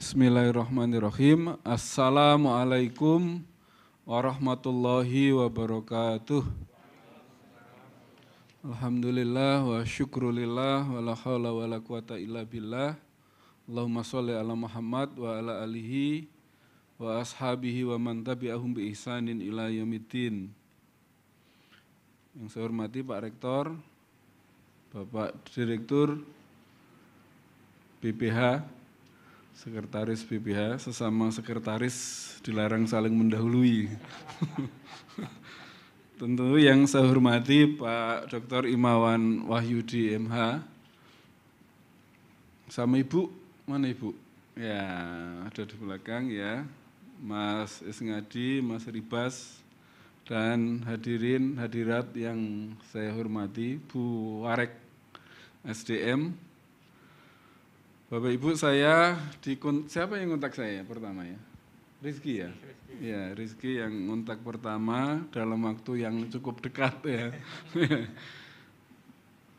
Bismillahirrahmanirrahim. Assalamualaikum warahmatullahi wabarakatuh. Alhamdulillah wa syukrulillah wa la hawla wa la quwata illa billah. Allahumma sholli ala Muhammad wa ala alihi wa ashabihi wa man tabi'ahum bi ihsanin ila yamitin. Yang saya hormati Pak Rektor, Bapak Direktur BPH Sekretaris BPH sesama sekretaris dilarang saling mendahului. Tentu yang saya hormati Pak Dr. Imawan Wahyudi MH. Sama Ibu, mana Ibu? Ya, ada di belakang ya. Mas Isngadi, Mas Ribas, dan hadirin hadirat yang saya hormati Bu Warek SDM Bapak Ibu saya di siapa yang kontak saya pertama ya? Rizky ya? Ya, Rizky yang kontak pertama dalam waktu yang cukup dekat ya.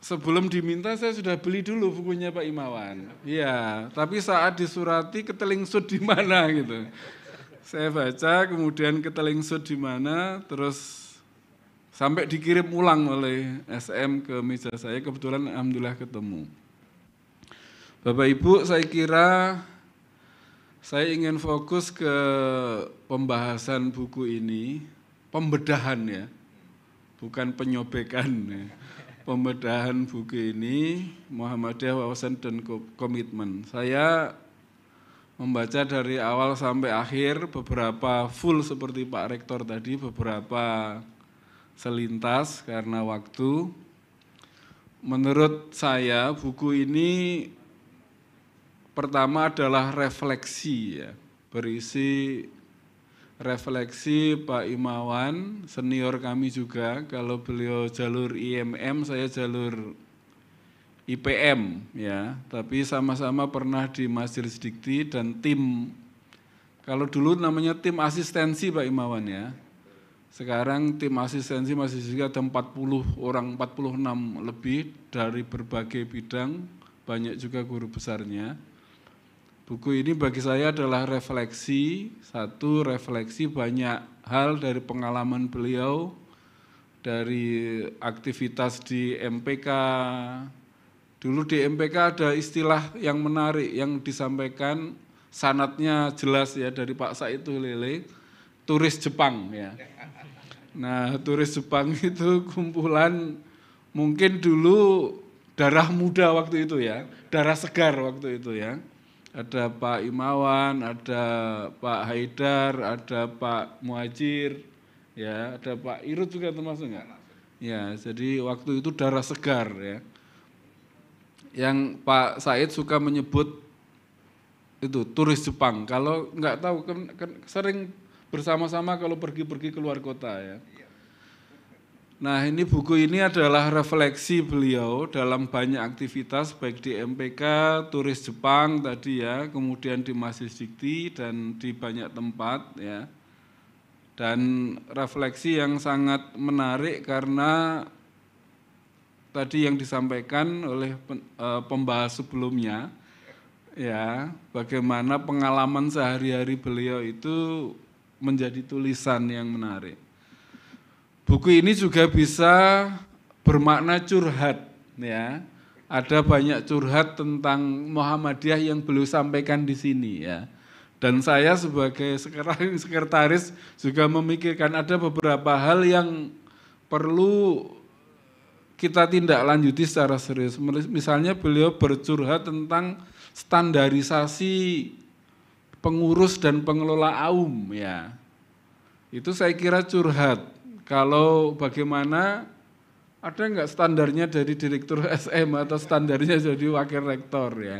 Sebelum diminta saya sudah beli dulu bukunya Pak Imawan. Iya, tapi saat disurati ketelingsut di mana gitu. Saya baca kemudian ketelingsut di mana terus sampai dikirim ulang oleh SM ke meja saya kebetulan alhamdulillah ketemu. Bapak Ibu, saya kira saya ingin fokus ke pembahasan buku ini, pembedahan ya, bukan penyobekan ya. Pembedahan buku ini Muhammadiyah Wawasan dan Komitmen. Saya membaca dari awal sampai akhir beberapa full seperti Pak Rektor tadi, beberapa selintas karena waktu. Menurut saya buku ini Pertama adalah refleksi ya, berisi refleksi Pak Imawan, senior kami juga. Kalau beliau jalur IMM, saya jalur IPM ya, tapi sama-sama pernah di Majelis Dikti dan tim kalau dulu namanya tim asistensi Pak Imawan ya. Sekarang tim asistensi masih juga ada 40 orang, 46 lebih dari berbagai bidang, banyak juga guru besarnya. Buku ini bagi saya adalah refleksi, satu refleksi banyak hal dari pengalaman beliau, dari aktivitas di MPK. Dulu di MPK ada istilah yang menarik yang disampaikan sanatnya jelas ya dari Pak itu Lele, turis Jepang ya. Nah, turis Jepang itu kumpulan mungkin dulu darah muda waktu itu ya, darah segar waktu itu ya ada Pak Imawan, ada Pak Haidar, ada Pak Muajir, ya, ada Pak Irut juga termasuk enggak? Ya, jadi waktu itu darah segar ya. Yang Pak Said suka menyebut itu turis Jepang. Kalau nggak tahu kan, kan sering bersama-sama kalau pergi-pergi keluar kota ya. Iya. Nah ini buku ini adalah refleksi beliau dalam banyak aktivitas baik di MPK, turis Jepang tadi ya, kemudian di Masjid Dikti dan di banyak tempat ya. Dan refleksi yang sangat menarik karena tadi yang disampaikan oleh e, pembahas sebelumnya ya, bagaimana pengalaman sehari-hari beliau itu menjadi tulisan yang menarik. Buku ini juga bisa bermakna curhat ya. Ada banyak curhat tentang Muhammadiyah yang beliau sampaikan di sini ya. Dan saya sebagai sekretaris juga memikirkan ada beberapa hal yang perlu kita tindak lanjuti secara serius. Misalnya beliau bercurhat tentang standarisasi pengurus dan pengelola AUM ya. Itu saya kira curhat kalau bagaimana ada nggak standarnya dari direktur SM atau standarnya jadi wakil rektor ya?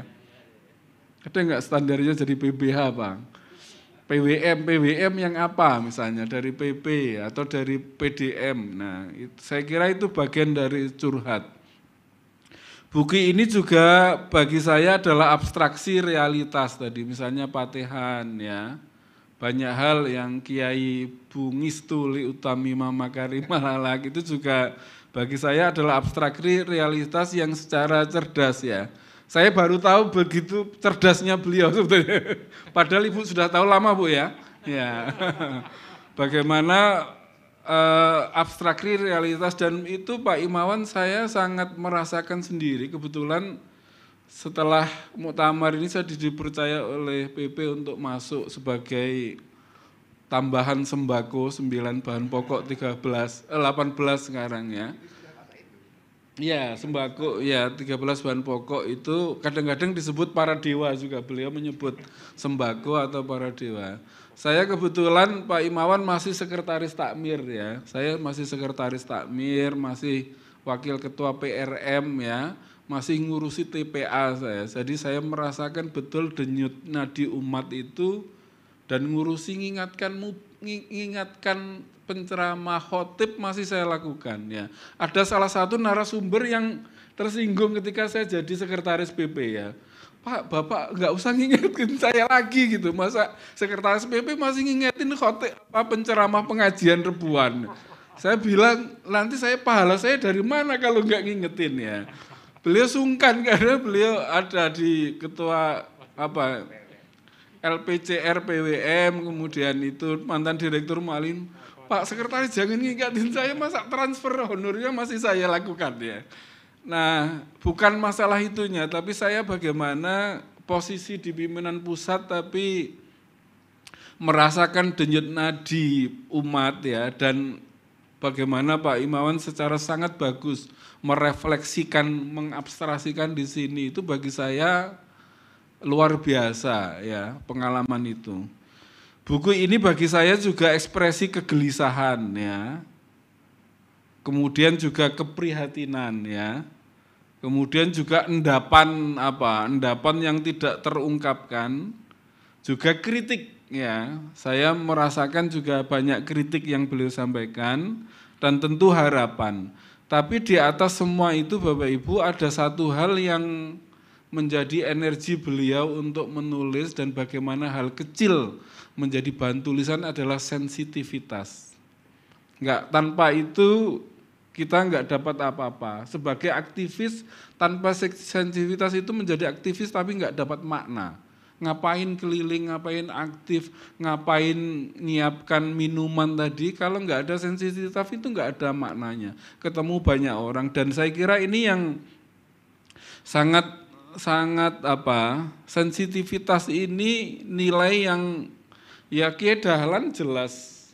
Ada nggak standarnya jadi PBH bang? PWM, PWM yang apa misalnya dari PP atau dari PDM. Nah, saya kira itu bagian dari curhat. Buku ini juga bagi saya adalah abstraksi realitas tadi, misalnya patehan ya banyak hal yang Kiai Bungis Tuli Utami Mama Karimalalak itu juga bagi saya adalah abstrak realitas yang secara cerdas ya. Saya baru tahu begitu cerdasnya beliau sebetulnya. Padahal ibu sudah tahu lama bu ya. Ya. Bagaimana uh, abstrak realitas dan itu Pak Imawan saya sangat merasakan sendiri kebetulan setelah muktamar ini saya dipercaya oleh PP untuk masuk sebagai tambahan sembako 9 bahan pokok 13 eh, 18 sekarang ya. Ya, sembako ya 13 bahan pokok itu kadang-kadang disebut para dewa juga. Beliau menyebut sembako atau para dewa. Saya kebetulan Pak Imawan masih sekretaris takmir ya. Saya masih sekretaris takmir, masih wakil ketua PRM ya masih ngurusi TPA saya. Jadi saya merasakan betul denyut nadi umat itu dan ngurusi mengingatkan mengingatkan penceramah khotib masih saya lakukan ya. Ada salah satu narasumber yang tersinggung ketika saya jadi sekretaris PP ya. Pak, Bapak nggak usah ngingetin saya lagi gitu. Masa sekretaris PP masih ngingetin khotib apa penceramah pengajian rebuan. Saya bilang nanti saya pahala saya dari mana kalau nggak ngingetin ya. Beliau sungkan karena beliau ada di ketua apa LPCR PWM kemudian itu mantan direktur Malin Pak Sekretaris jangan ngingatin saya masa transfer honornya masih saya lakukan ya nah bukan masalah itunya tapi saya bagaimana posisi di pimpinan pusat tapi merasakan denyut nadi umat ya dan bagaimana Pak Imawan secara sangat bagus merefleksikan, mengabstrasikan di sini itu bagi saya luar biasa ya pengalaman itu. Buku ini bagi saya juga ekspresi kegelisahan ya. Kemudian juga keprihatinan ya. Kemudian juga endapan apa? Endapan yang tidak terungkapkan juga kritik ya saya merasakan juga banyak kritik yang beliau sampaikan dan tentu harapan. Tapi di atas semua itu Bapak Ibu ada satu hal yang menjadi energi beliau untuk menulis dan bagaimana hal kecil menjadi bahan tulisan adalah sensitivitas. Enggak tanpa itu kita enggak dapat apa-apa. Sebagai aktivis tanpa sensitivitas itu menjadi aktivis tapi enggak dapat makna ngapain keliling, ngapain aktif, ngapain nyiapkan minuman tadi, kalau nggak ada sensitivitas itu nggak ada maknanya. Ketemu banyak orang dan saya kira ini yang sangat sangat apa sensitivitas ini nilai yang ya Kiai Dahlan jelas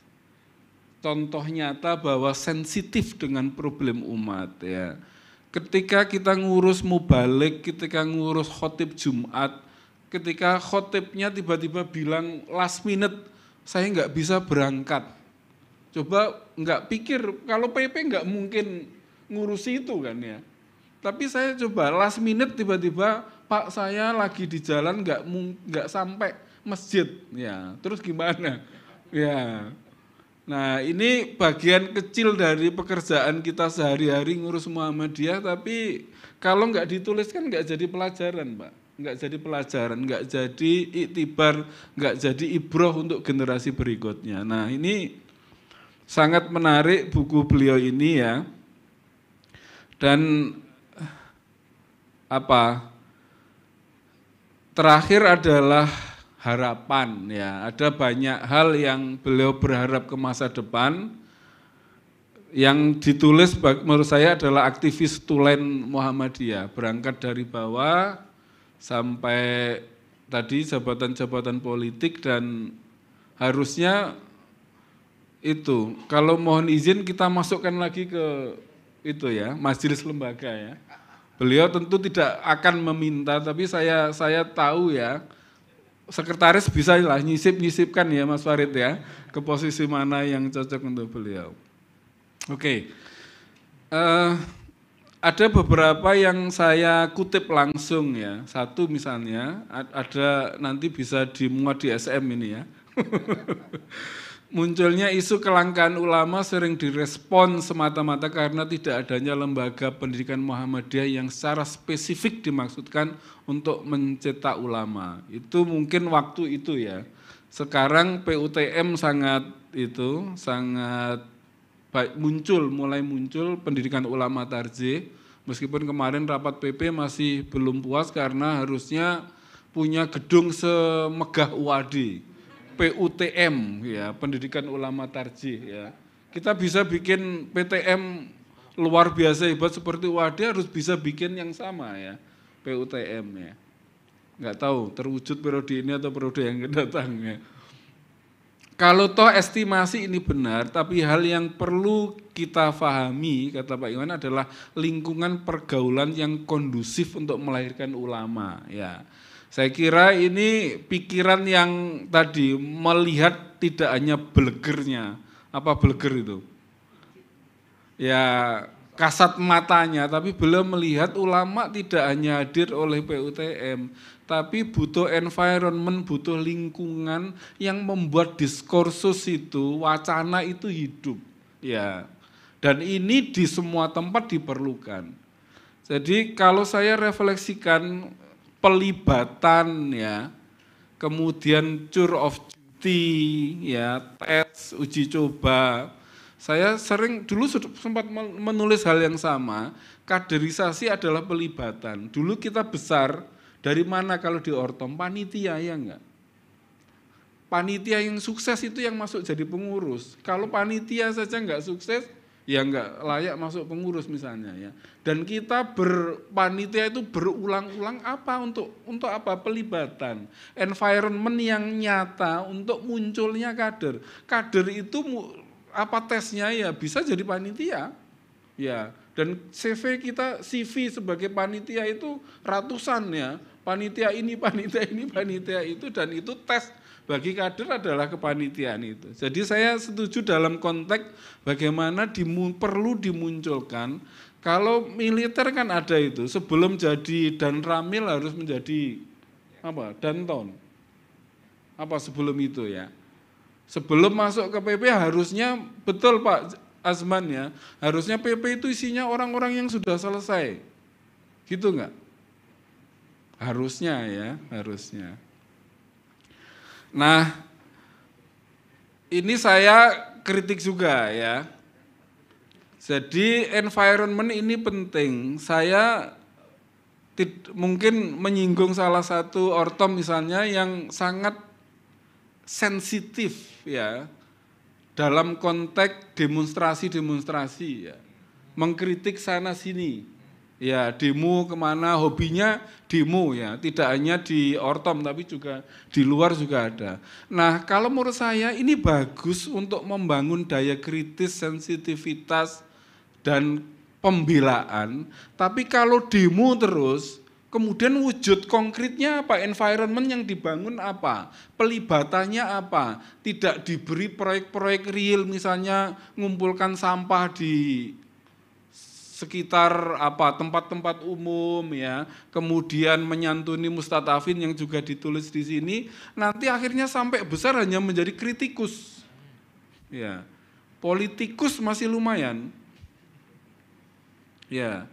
contoh nyata bahwa sensitif dengan problem umat ya. Ketika kita ngurus mubalik, ketika ngurus khotib Jumat, ketika khotibnya tiba-tiba bilang last minute saya nggak bisa berangkat. Coba nggak pikir kalau PP nggak mungkin ngurusi itu kan ya. Tapi saya coba last minute tiba-tiba Pak saya lagi di jalan nggak nggak sampai masjid ya. Terus gimana? Ya. Nah ini bagian kecil dari pekerjaan kita sehari-hari ngurus Muhammadiyah tapi kalau nggak dituliskan nggak jadi pelajaran Pak nggak jadi pelajaran, nggak jadi itibar, nggak jadi ibroh untuk generasi berikutnya. Nah ini sangat menarik buku beliau ini ya. Dan apa terakhir adalah harapan ya. Ada banyak hal yang beliau berharap ke masa depan yang ditulis menurut saya adalah aktivis Tulen Muhammadiyah berangkat dari bawah sampai tadi jabatan-jabatan politik dan harusnya itu kalau mohon izin kita masukkan lagi ke itu ya majelis lembaga ya beliau tentu tidak akan meminta tapi saya saya tahu ya sekretaris bisa lah nyisip nyisipkan ya Mas Farid ya ke posisi mana yang cocok untuk beliau oke okay. uh, eh, ada beberapa yang saya kutip langsung ya. Satu misalnya ada nanti bisa dimuat di SM ini ya. Munculnya isu kelangkaan ulama sering direspon semata-mata karena tidak adanya lembaga pendidikan Muhammadiyah yang secara spesifik dimaksudkan untuk mencetak ulama. Itu mungkin waktu itu ya. Sekarang PUTM sangat itu sangat baik muncul mulai muncul pendidikan ulama tarjih Meskipun kemarin rapat PP masih belum puas karena harusnya punya gedung semegah UAD, PUTM ya, Pendidikan Ulama Tarjih ya. Kita bisa bikin PTM luar biasa hebat seperti UAD harus bisa bikin yang sama ya, PUTM ya. Enggak tahu terwujud periode ini atau periode yang kedatangnya. Kalau toh estimasi ini benar, tapi hal yang perlu kita fahami kata Pak Iwan adalah lingkungan pergaulan yang kondusif untuk melahirkan ulama. Ya, saya kira ini pikiran yang tadi melihat tidak hanya belegernya, apa beleger itu? Ya kasat matanya, tapi belum melihat ulama tidak hanya hadir oleh PUTM, tapi butuh environment, butuh lingkungan yang membuat diskursus itu, wacana itu hidup. Ya. Dan ini di semua tempat diperlukan. Jadi kalau saya refleksikan pelibatan ya, kemudian cure of duty ya, tes, uji coba. Saya sering dulu sempat menulis hal yang sama, kaderisasi adalah pelibatan. Dulu kita besar dari mana kalau di ortom? Panitia ya enggak? Panitia yang sukses itu yang masuk jadi pengurus. Kalau panitia saja enggak sukses, ya enggak layak masuk pengurus misalnya ya. Dan kita berpanitia itu berulang-ulang apa untuk untuk apa pelibatan, environment yang nyata untuk munculnya kader. Kader itu apa tesnya ya bisa jadi panitia. Ya, dan CV kita, CV sebagai panitia itu ratusan ya, panitia ini, panitia ini, panitia itu, dan itu tes bagi kader adalah kepanitiaan itu. Jadi saya setuju dalam konteks bagaimana dimu, perlu dimunculkan kalau militer kan ada itu sebelum jadi dan ramil harus menjadi apa dan apa sebelum itu ya sebelum masuk ke PP harusnya betul Pak ya harusnya PP itu isinya orang-orang yang sudah selesai. Gitu enggak? Harusnya ya, harusnya. Nah, ini saya kritik juga ya. Jadi environment ini penting. Saya mungkin menyinggung salah satu ortom misalnya yang sangat sensitif ya dalam konteks demonstrasi-demonstrasi ya. Mengkritik sana sini. Ya, demo kemana hobinya demo ya, tidak hanya di Ortom tapi juga di luar juga ada. Nah, kalau menurut saya ini bagus untuk membangun daya kritis, sensitivitas dan pembelaan. Tapi kalau demo terus Kemudian wujud konkretnya apa? Environment yang dibangun apa? Pelibatannya apa? Tidak diberi proyek-proyek real misalnya ngumpulkan sampah di sekitar apa tempat-tempat umum ya kemudian menyantuni mustatafin yang juga ditulis di sini nanti akhirnya sampai besar hanya menjadi kritikus ya politikus masih lumayan ya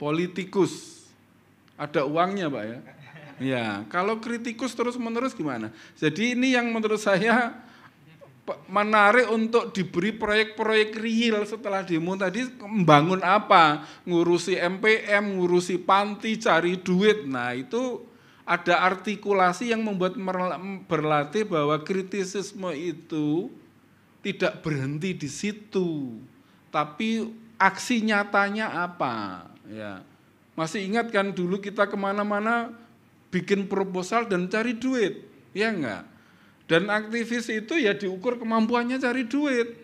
politikus ada uangnya Pak ya. Ya, kalau kritikus terus-menerus gimana? Jadi ini yang menurut saya menarik untuk diberi proyek-proyek real setelah demo tadi membangun apa ngurusi MPM ngurusi panti cari duit nah itu ada artikulasi yang membuat berlatih bahwa kritisisme itu tidak berhenti di situ tapi aksi nyatanya apa ya masih ingat kan dulu kita kemana-mana bikin proposal dan cari duit, ya enggak? Dan aktivis itu ya diukur kemampuannya cari duit.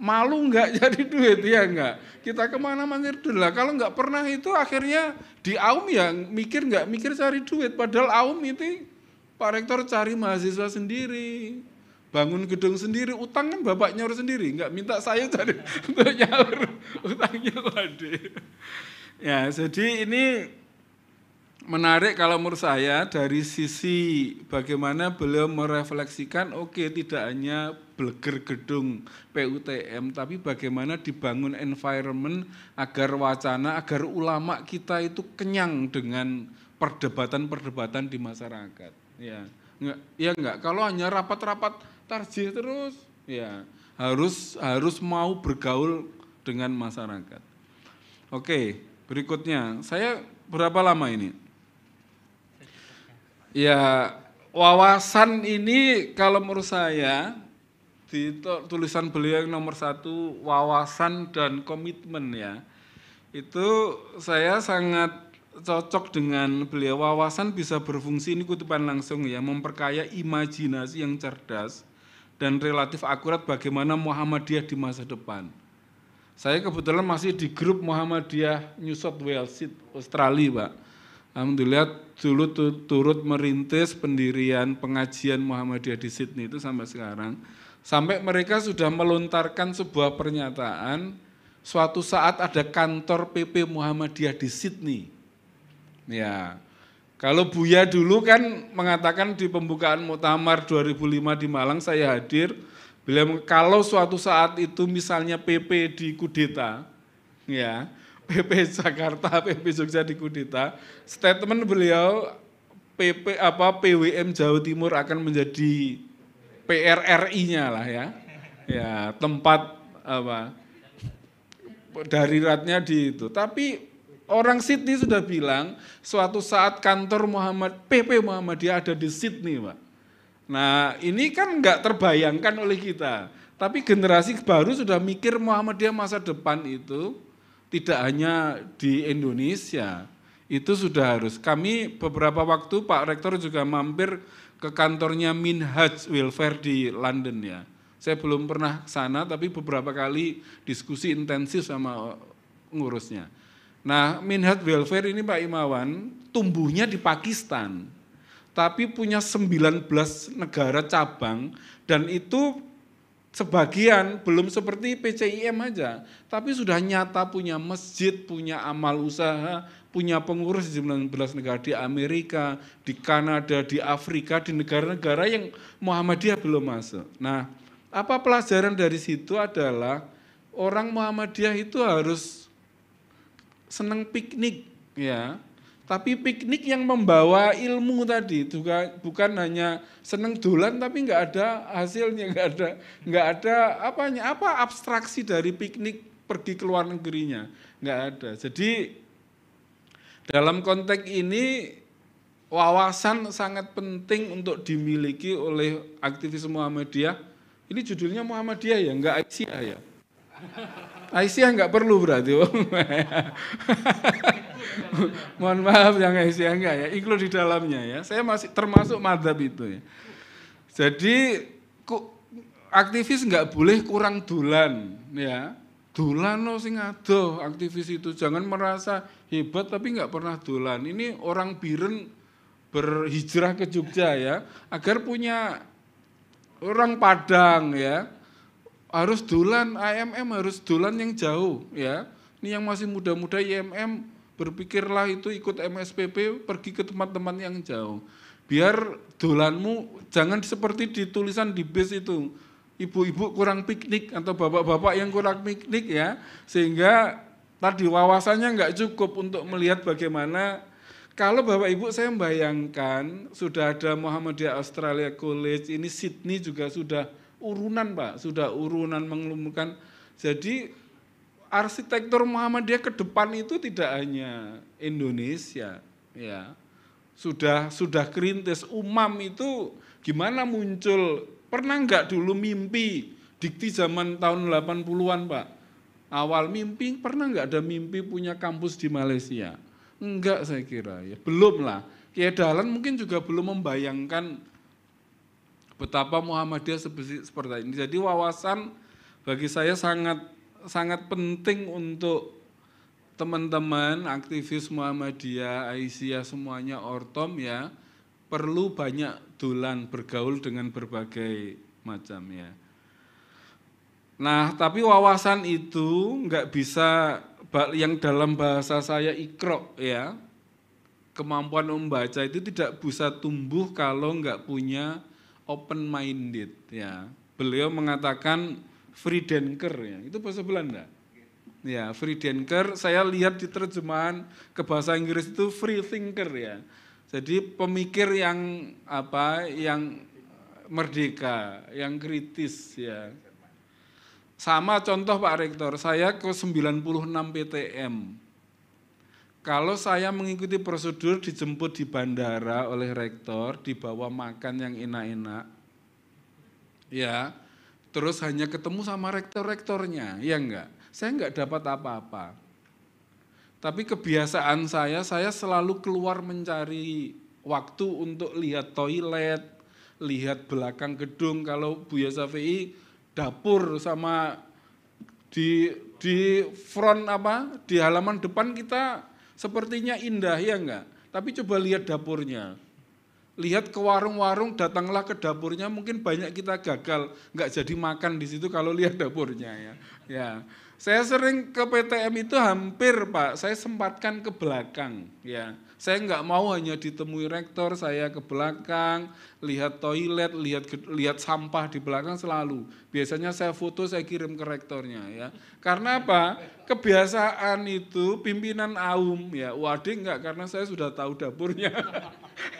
Malu enggak cari duit, ya enggak? Kita kemana-mana cari duit lah. Kalau enggak pernah itu akhirnya di AUM ya mikir enggak mikir cari duit. Padahal AUM itu Pak Rektor cari mahasiswa sendiri, bangun gedung sendiri, utang kan bapak sendiri, Enggak minta saya cari untuk nyalur utangnya Waduh. Ya, jadi ini menarik kalau menurut saya dari sisi bagaimana beliau merefleksikan oke okay, tidak hanya belger gedung PUTM tapi bagaimana dibangun environment agar wacana agar ulama kita itu kenyang dengan perdebatan-perdebatan di masyarakat. Ya. Enggak, ya enggak. Kalau hanya rapat-rapat tarjih terus, ya harus harus mau bergaul dengan masyarakat. Oke berikutnya. Saya berapa lama ini? Ya, wawasan ini kalau menurut saya di tulisan beliau nomor satu wawasan dan komitmen ya itu saya sangat cocok dengan beliau wawasan bisa berfungsi ini kutipan langsung ya memperkaya imajinasi yang cerdas dan relatif akurat bagaimana Muhammadiyah di masa depan saya kebetulan masih di grup Muhammadiyah New South Wales, Australia, Pak. Alhamdulillah dulu turut merintis pendirian pengajian Muhammadiyah di Sydney itu sampai sekarang. Sampai mereka sudah melontarkan sebuah pernyataan, suatu saat ada kantor PP Muhammadiyah di Sydney. Ya, kalau Buya dulu kan mengatakan di pembukaan Muktamar 2005 di Malang saya hadir, Bila kalau suatu saat itu misalnya PP di kudeta, ya PP Jakarta, PP Jogja di kudeta, statement beliau PP apa PWM Jawa Timur akan menjadi PRRI-nya lah ya, ya tempat apa ratnya di itu. Tapi orang Sydney sudah bilang suatu saat kantor Muhammad PP Muhammadiyah ada di Sydney, Pak Nah ini kan nggak terbayangkan oleh kita. Tapi generasi baru sudah mikir Muhammadiyah masa depan itu tidak hanya di Indonesia. Itu sudah harus. Kami beberapa waktu Pak Rektor juga mampir ke kantornya Minhaj Welfare di London ya. Saya belum pernah ke sana tapi beberapa kali diskusi intensif sama ngurusnya. Nah, Minhaj Welfare ini Pak Imawan tumbuhnya di Pakistan tapi punya 19 negara cabang dan itu sebagian belum seperti PCIM aja, tapi sudah nyata punya masjid, punya amal usaha, punya pengurus di 19 negara di Amerika, di Kanada, di Afrika, di negara-negara yang Muhammadiyah belum masuk. Nah, apa pelajaran dari situ adalah orang Muhammadiyah itu harus senang piknik ya tapi piknik yang membawa ilmu tadi juga bukan hanya seneng dolan tapi nggak ada hasilnya, nggak ada nggak ada apanya apa abstraksi dari piknik pergi ke luar negerinya nggak ada. Jadi dalam konteks ini wawasan sangat penting untuk dimiliki oleh aktivis Muhammadiyah. Ini judulnya Muhammadiyah ya, enggak Aisyah ya. Aisyah enggak perlu berarti. Oh. mohon maaf yang yang enggak ya, include di dalamnya ya. Saya masih termasuk madhab itu ya. Jadi aktivis nggak boleh kurang dulan ya. Dulan lo sing aduh aktivis itu jangan merasa hebat tapi nggak pernah dulan. Ini orang Biren berhijrah ke Jogja ya agar punya orang Padang ya harus dulan AMM harus dulan yang jauh ya. Ini yang masih muda-muda IMM berpikirlah itu ikut MSPP pergi ke teman-teman yang jauh biar dolanmu jangan seperti ditulisan di bis itu ibu-ibu kurang piknik atau bapak-bapak yang kurang piknik ya sehingga tadi wawasannya nggak cukup untuk melihat bagaimana kalau Bapak Ibu saya membayangkan sudah ada Muhammadiyah Australia College ini Sydney juga sudah urunan Pak, sudah urunan mengumumkan Jadi arsitektur Muhammadiyah ke depan itu tidak hanya Indonesia, ya. Sudah sudah kerintis umam itu gimana muncul? Pernah nggak dulu mimpi dikti zaman tahun 80-an, Pak? Awal mimpi pernah nggak ada mimpi punya kampus di Malaysia? Enggak saya kira ya. Belum lah. Kiai Dahlan mungkin juga belum membayangkan betapa Muhammadiyah seperti ini. Jadi wawasan bagi saya sangat sangat penting untuk teman-teman aktivis Muhammadiyah, Aisyah semuanya ortom ya perlu banyak dolan bergaul dengan berbagai macam ya. Nah, tapi wawasan itu nggak bisa yang dalam bahasa saya ikro ya. Kemampuan membaca itu tidak bisa tumbuh kalau nggak punya open minded ya. Beliau mengatakan Friedenker ya. Itu bahasa Belanda. Ya, Friedenker saya lihat di terjemahan ke bahasa Inggris itu free thinker ya. Jadi pemikir yang apa yang merdeka, yang kritis ya. Sama contoh Pak Rektor, saya ke 96 PTM. Kalau saya mengikuti prosedur dijemput di bandara oleh rektor, dibawa makan yang enak-enak. Ya, Terus hanya ketemu sama rektor-rektornya, ya enggak? Saya enggak dapat apa-apa. Tapi kebiasaan saya, saya selalu keluar mencari waktu untuk lihat toilet, lihat belakang gedung. Kalau Buya Syafi'i dapur sama di di front apa di halaman depan kita sepertinya indah ya enggak? Tapi coba lihat dapurnya lihat ke warung-warung, datanglah ke dapurnya. Mungkin banyak kita gagal, nggak jadi makan di situ kalau lihat dapurnya ya. Ya, saya sering ke PTM itu hampir pak, saya sempatkan ke belakang. Ya, saya nggak mau hanya ditemui rektor, saya ke belakang, lihat toilet, lihat lihat sampah di belakang selalu. Biasanya saya foto, saya kirim ke rektornya ya. Karena apa? Kebiasaan itu pimpinan AUM ya. Wadik nggak karena saya sudah tahu dapurnya.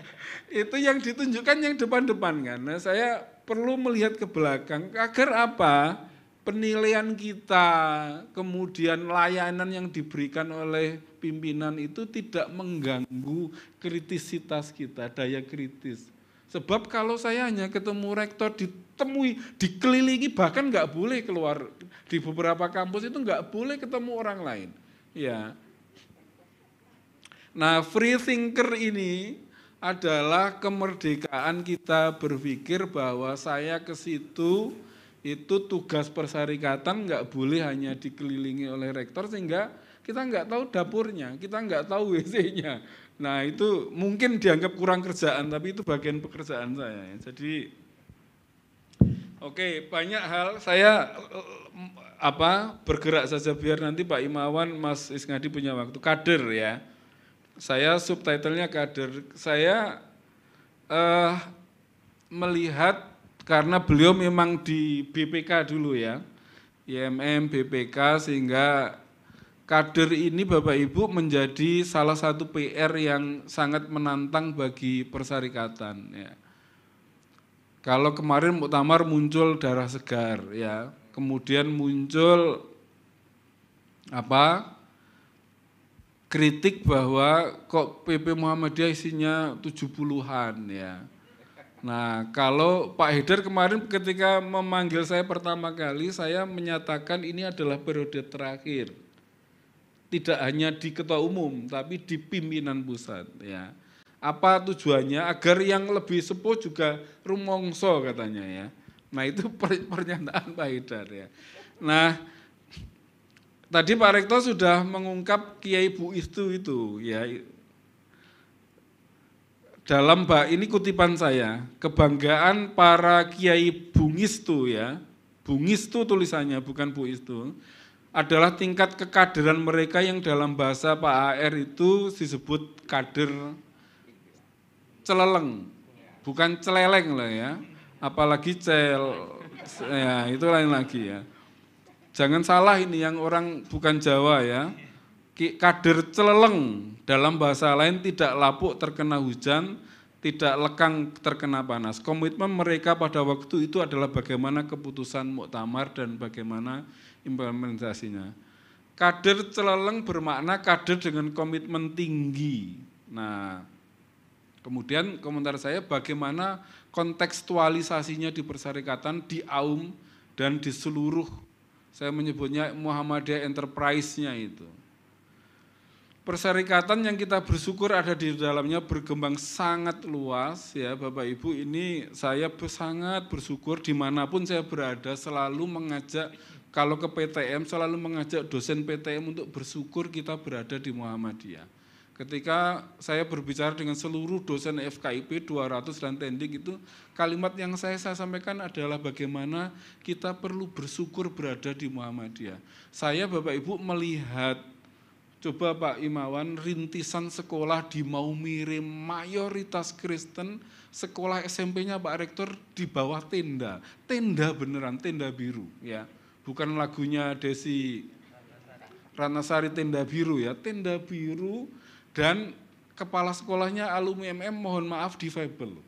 itu yang ditunjukkan yang depan-depan kan. Nah, saya perlu melihat ke belakang agar apa? Penilaian kita, kemudian layanan yang diberikan oleh pimpinan itu tidak mengganggu kritisitas kita, daya kritis. Sebab kalau saya hanya ketemu rektor, ditemui, dikelilingi, bahkan nggak boleh keluar di beberapa kampus itu nggak boleh ketemu orang lain. Ya. Nah, free thinker ini adalah kemerdekaan kita berpikir bahwa saya ke situ itu tugas persyarikatan nggak boleh hanya dikelilingi oleh rektor sehingga kita nggak tahu dapurnya, kita nggak tahu WC-nya. Nah itu mungkin dianggap kurang kerjaan, tapi itu bagian pekerjaan saya. Jadi oke okay, banyak hal saya eh, apa bergerak saja biar nanti Pak Imawan, Mas Isngadi punya waktu kader ya saya subtitlenya kader. Saya uh, melihat karena beliau memang di BPK dulu ya, IMM, BPK sehingga kader ini Bapak Ibu menjadi salah satu PR yang sangat menantang bagi persyarikatan ya. Kalau kemarin muktamar muncul darah segar ya, kemudian muncul apa? kritik bahwa kok PP Muhammadiyah isinya 70-an ya. Nah, kalau Pak Hider kemarin ketika memanggil saya pertama kali, saya menyatakan ini adalah periode terakhir. Tidak hanya di ketua umum, tapi di pimpinan pusat. Ya. Apa tujuannya? Agar yang lebih sepuh juga rumongso katanya ya. Nah, itu pernyataan Pak Hider ya. Nah, Tadi Pak Rektor sudah mengungkap Kiai Bu Itu itu ya. Dalam bah ini kutipan saya, kebanggaan para Kiai Bungis itu ya, Bungis itu tulisannya bukan Bu Itu adalah tingkat kekaderan mereka yang dalam bahasa Pak AR itu disebut kader celeleng, bukan celeleng lah ya, apalagi cel, ya itu lain lagi ya. Jangan salah ini yang orang bukan Jawa ya. Kader celeleng dalam bahasa lain tidak lapuk terkena hujan, tidak lekang terkena panas. Komitmen mereka pada waktu itu adalah bagaimana keputusan muktamar dan bagaimana implementasinya. Kader celeleng bermakna kader dengan komitmen tinggi. Nah, kemudian komentar saya bagaimana kontekstualisasinya di Perserikatan di AUM, dan di seluruh saya menyebutnya Muhammadiyah Enterprise-nya itu. Perserikatan yang kita bersyukur ada di dalamnya berkembang sangat luas ya Bapak Ibu ini saya sangat bersyukur dimanapun saya berada selalu mengajak kalau ke PTM selalu mengajak dosen PTM untuk bersyukur kita berada di Muhammadiyah Ketika saya berbicara dengan seluruh dosen FKIP 200 dan tending itu kalimat yang saya, saya sampaikan adalah bagaimana kita perlu bersyukur berada di Muhammadiyah. Saya Bapak Ibu melihat coba Pak Imawan rintisan sekolah di Maumire mayoritas Kristen sekolah SMP-nya Pak Rektor di bawah tenda. Tenda beneran, tenda biru ya. Bukan lagunya Desi Ranasari tenda biru ya, tenda biru dan kepala sekolahnya alumni MM mohon maaf difabel.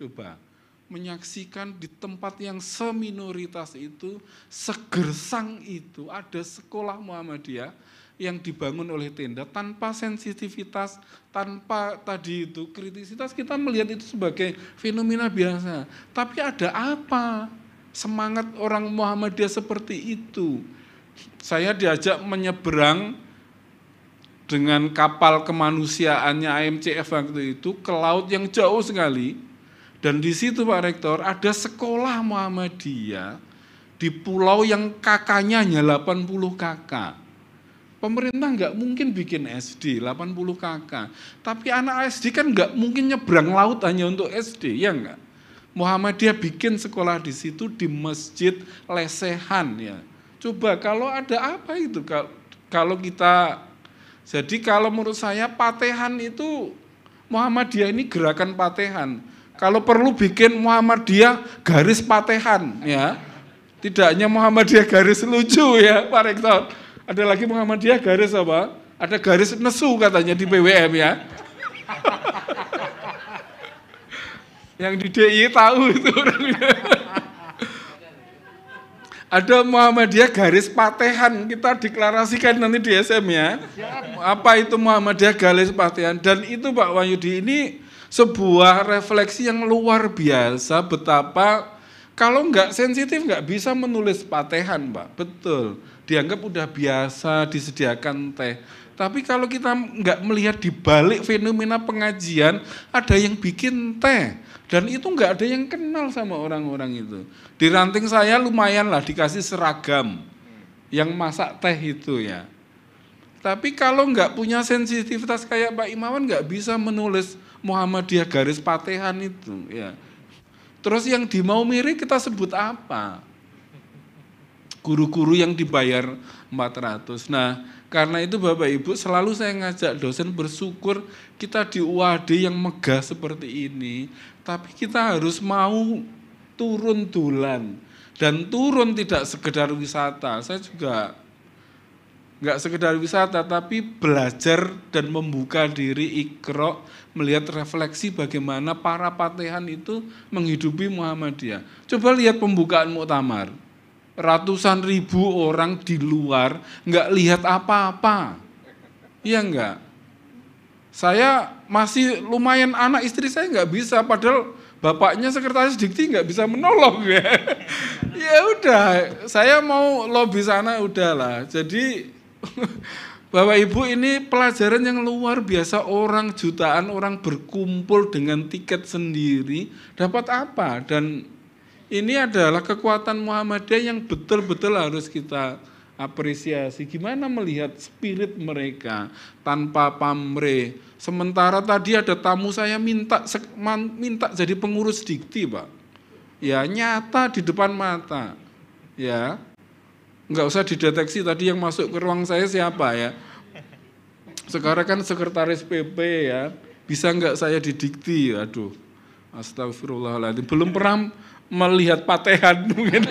Coba menyaksikan di tempat yang seminoritas itu, segersang itu ada sekolah Muhammadiyah yang dibangun oleh tenda tanpa sensitivitas, tanpa tadi itu kritisitas kita melihat itu sebagai fenomena biasa. Tapi ada apa? Semangat orang Muhammadiyah seperti itu. Saya diajak menyeberang dengan kapal kemanusiaannya AMCF waktu itu ke laut yang jauh sekali. Dan di situ Pak Rektor ada sekolah Muhammadiyah di pulau yang kakaknya hanya 80 kakak. Pemerintah nggak mungkin bikin SD 80 kakak. Tapi anak SD kan nggak mungkin nyebrang laut hanya untuk SD, ya nggak? Muhammadiyah bikin sekolah di situ di masjid lesehan ya. Coba kalau ada apa itu kalau kita jadi kalau menurut saya patehan itu Muhammadiyah ini gerakan patehan. Kalau perlu bikin Muhammadiyah garis patehan ya. Tidak hanya Muhammadiyah garis lucu ya Pak Rektor. Ada lagi Muhammadiyah garis apa? Ada garis nesu katanya di BWM ya. Yang di DI tahu itu orangnya. Ada Muhammadiyah garis patehan kita deklarasikan nanti di SM ya. Apa itu Muhammadiyah garis patehan? Dan itu Pak Wahyudi ini sebuah refleksi yang luar biasa betapa kalau nggak sensitif nggak bisa menulis patehan Pak. Betul. Dianggap udah biasa disediakan teh. Tapi kalau kita nggak melihat di balik fenomena pengajian, ada yang bikin teh. Dan itu nggak ada yang kenal sama orang-orang itu. Di ranting saya lumayan lah dikasih seragam yang masak teh itu ya. Tapi kalau nggak punya sensitivitas kayak Pak Imawan nggak bisa menulis Muhammadiyah garis patehan itu ya. Terus yang di mau mirip kita sebut apa? Guru-guru yang dibayar 400. Nah, karena itu Bapak Ibu selalu saya ngajak dosen bersyukur kita di UAD yang megah seperti ini. Tapi kita harus mau turun dulan. Dan turun tidak sekedar wisata. Saya juga nggak sekedar wisata tapi belajar dan membuka diri ikro melihat refleksi bagaimana para patehan itu menghidupi Muhammadiyah. Coba lihat pembukaan muktamar ratusan ribu orang di luar nggak lihat apa-apa. Iya nggak? Saya masih lumayan anak istri saya nggak bisa, padahal bapaknya sekretaris dikti nggak bisa menolong ya. ya udah, saya mau lobby sana udahlah. Jadi Bapak Ibu ini pelajaran yang luar biasa orang jutaan orang berkumpul dengan tiket sendiri dapat apa dan ini adalah kekuatan Muhammadiyah yang betul-betul harus kita apresiasi. Gimana melihat spirit mereka tanpa pamrih. Sementara tadi ada tamu saya minta minta jadi pengurus dikti, Pak. Ya, nyata di depan mata. Ya. Enggak usah dideteksi tadi yang masuk ke ruang saya siapa ya. Sekarang kan sekretaris PP ya. Bisa enggak saya didikti? Aduh. Astagfirullahaladzim. Belum pernah melihat patehan mungkin.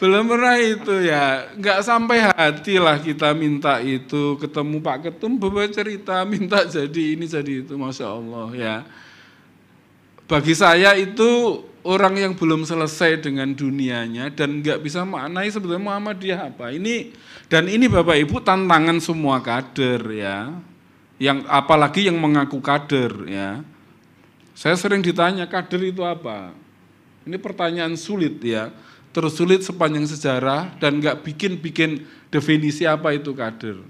Belum pernah itu ya, nggak sampai hati lah kita minta itu, ketemu Pak Ketum bawa cerita, minta jadi ini jadi itu, Masya Allah ya. Bagi saya itu orang yang belum selesai dengan dunianya dan nggak bisa maknai sebetulnya Muhammadiyah apa. Ini dan ini Bapak Ibu tantangan semua kader ya. Yang apalagi yang mengaku kader ya. Saya sering ditanya kader itu apa? Ini pertanyaan sulit ya, tersulit sepanjang sejarah dan nggak bikin-bikin definisi apa itu kader.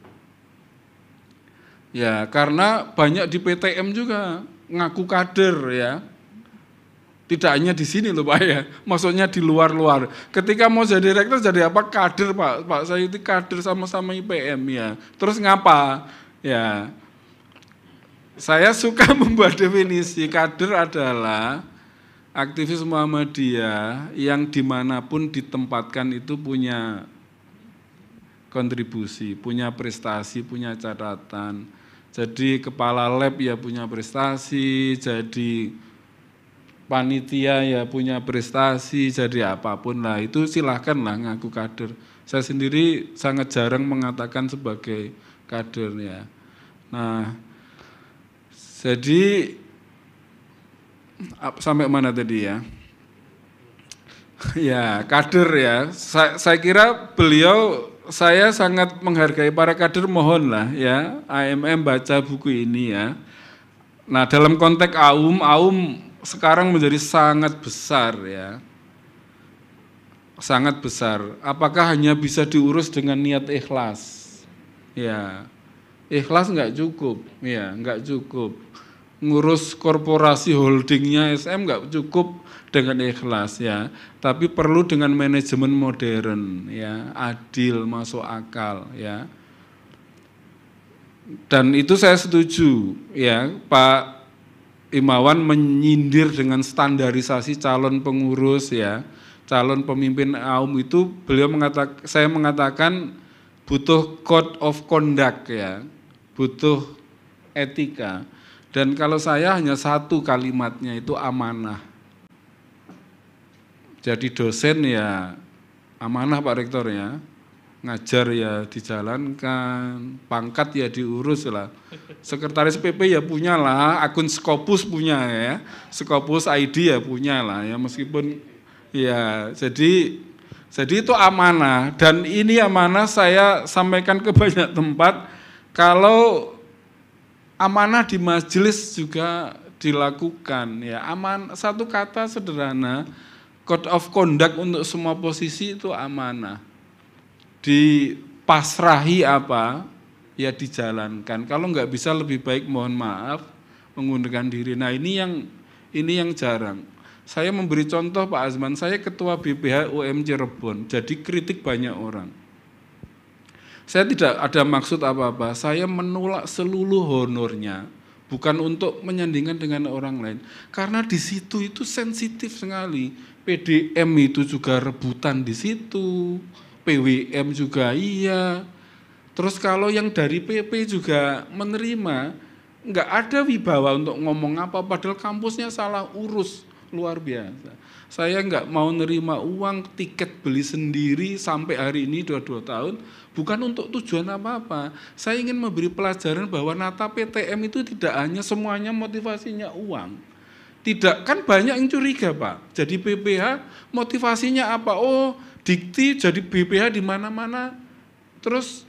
Ya, karena banyak di PTM juga ngaku kader ya. Tidak hanya di sini loh Pak ya, maksudnya di luar-luar. Ketika mau jadi rektor jadi apa? Kader Pak, Pak saya itu kader sama-sama IPM ya. Terus ngapa? Ya, saya suka membuat definisi kader adalah aktivis Muhammadiyah yang dimanapun ditempatkan itu punya kontribusi, punya prestasi, punya catatan. Jadi kepala lab ya punya prestasi, jadi panitia ya punya prestasi, jadi apapun lah itu silahkan lah ngaku kader. Saya sendiri sangat jarang mengatakan sebagai kader ya. Nah, jadi sampai mana tadi ya? ya, kader ya. Saya, saya kira beliau saya sangat menghargai para kader mohonlah ya AMM baca buku ini ya. Nah, dalam konteks AUM, AUM sekarang menjadi sangat besar ya. Sangat besar. Apakah hanya bisa diurus dengan niat ikhlas? Ya. Ikhlas enggak cukup, ya, enggak cukup ngurus korporasi holdingnya SM nggak cukup dengan ikhlas ya, tapi perlu dengan manajemen modern ya, adil masuk akal ya. Dan itu saya setuju ya, Pak Imawan menyindir dengan standarisasi calon pengurus ya, calon pemimpin AUM itu beliau mengatakan saya mengatakan butuh code of conduct ya, butuh etika dan kalau saya hanya satu kalimatnya itu amanah. Jadi dosen ya amanah Pak Rektor ya, ngajar ya dijalankan, pangkat ya diurus lah. Sekretaris PP ya punya lah, akun Skopus punya ya, Skopus ID ya punya lah ya meskipun ya jadi jadi itu amanah dan ini amanah saya sampaikan ke banyak tempat kalau amanah di majelis juga dilakukan ya aman satu kata sederhana code of conduct untuk semua posisi itu amanah dipasrahi apa ya dijalankan kalau nggak bisa lebih baik mohon maaf mengundurkan diri nah ini yang ini yang jarang saya memberi contoh Pak Azman saya ketua BPH UM Cirebon jadi kritik banyak orang saya tidak ada maksud apa-apa, saya menolak seluruh honornya, bukan untuk menyandingkan dengan orang lain. Karena di situ itu sensitif sekali. PDM itu juga rebutan di situ, PWM juga iya. Terus kalau yang dari PP juga menerima, nggak ada wibawa untuk ngomong apa, padahal kampusnya salah urus luar biasa. Saya nggak mau nerima uang tiket beli sendiri sampai hari ini dua dua tahun, bukan untuk tujuan apa-apa. Saya ingin memberi pelajaran bahwa nata PTM itu tidak hanya semuanya motivasinya uang. Tidak, kan banyak yang curiga Pak. Jadi BPH motivasinya apa? Oh, dikti jadi BPH di mana-mana. Terus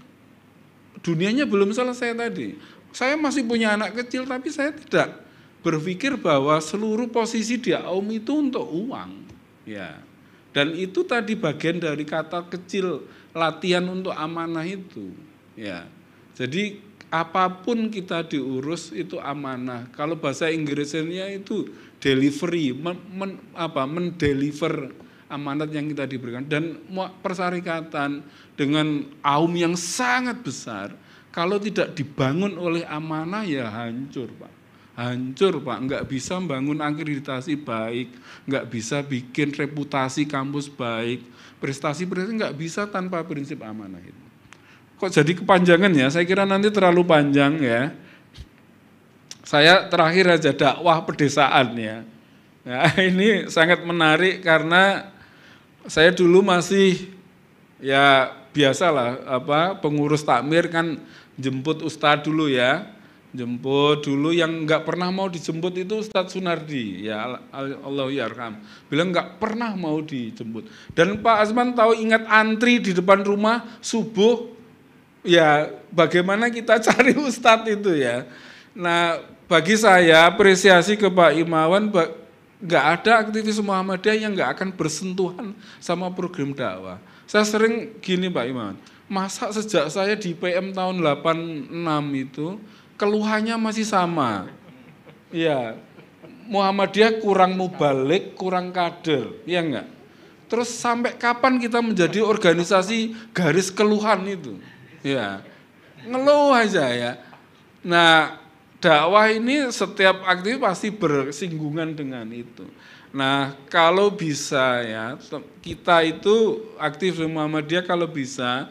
dunianya belum selesai tadi. Saya masih punya anak kecil tapi saya tidak berpikir bahwa seluruh posisi di Aum itu untuk uang. Ya. Dan itu tadi bagian dari kata kecil latihan untuk amanah itu. Ya. Jadi apapun kita diurus itu amanah. Kalau bahasa Inggrisnya itu delivery, men, men, apa mendeliver amanat yang kita diberikan dan persyarikatan dengan aum yang sangat besar kalau tidak dibangun oleh amanah ya hancur Pak hancur pak nggak bisa membangun akreditasi baik nggak bisa bikin reputasi kampus baik prestasi prestasi nggak bisa tanpa prinsip amanah itu kok jadi kepanjangan ya saya kira nanti terlalu panjang ya saya terakhir aja dakwah pedesaan ya ya ini sangat menarik karena saya dulu masih ya biasalah apa pengurus takmir kan jemput ustadz dulu ya jemput dulu yang nggak pernah mau dijemput itu Ustadz Sunardi ya Allah yarham ya bilang nggak pernah mau dijemput dan Pak Azman tahu ingat antri di depan rumah subuh ya bagaimana kita cari Ustadz itu ya nah bagi saya apresiasi ke Pak Imawan nggak ada aktivis Muhammadiyah yang nggak akan bersentuhan sama program dakwah saya sering gini Pak Imawan masa sejak saya di PM tahun 86 itu keluhannya masih sama. ya Muhammadiyah kurang mubalik, kurang kader, ya enggak? Terus sampai kapan kita menjadi organisasi garis keluhan itu? Ya. Ngeluh aja ya. Nah, dakwah ini setiap aktif pasti bersinggungan dengan itu. Nah, kalau bisa ya, kita itu aktif di Muhammadiyah kalau bisa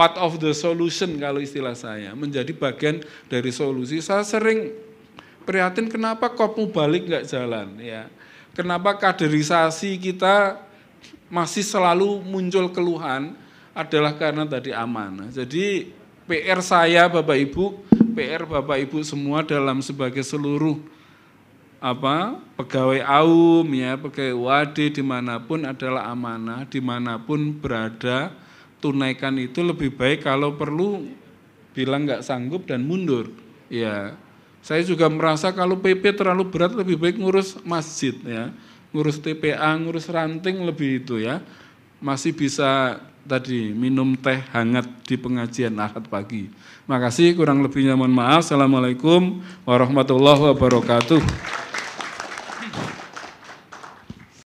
part of the solution kalau istilah saya, menjadi bagian dari solusi. Saya sering prihatin kenapa kopmu balik nggak jalan ya. Kenapa kaderisasi kita masih selalu muncul keluhan adalah karena tadi amanah. Jadi PR saya Bapak Ibu, PR Bapak Ibu semua dalam sebagai seluruh apa pegawai AUM ya, pegawai WAD dimanapun adalah amanah, dimanapun berada, tunaikan itu lebih baik kalau perlu bilang nggak sanggup dan mundur. Ya, saya juga merasa kalau PP terlalu berat lebih baik ngurus masjid ya, ngurus TPA, ngurus ranting lebih itu ya. Masih bisa tadi minum teh hangat di pengajian Ahad pagi. Makasih kurang lebihnya mohon maaf. Assalamualaikum warahmatullahi wabarakatuh.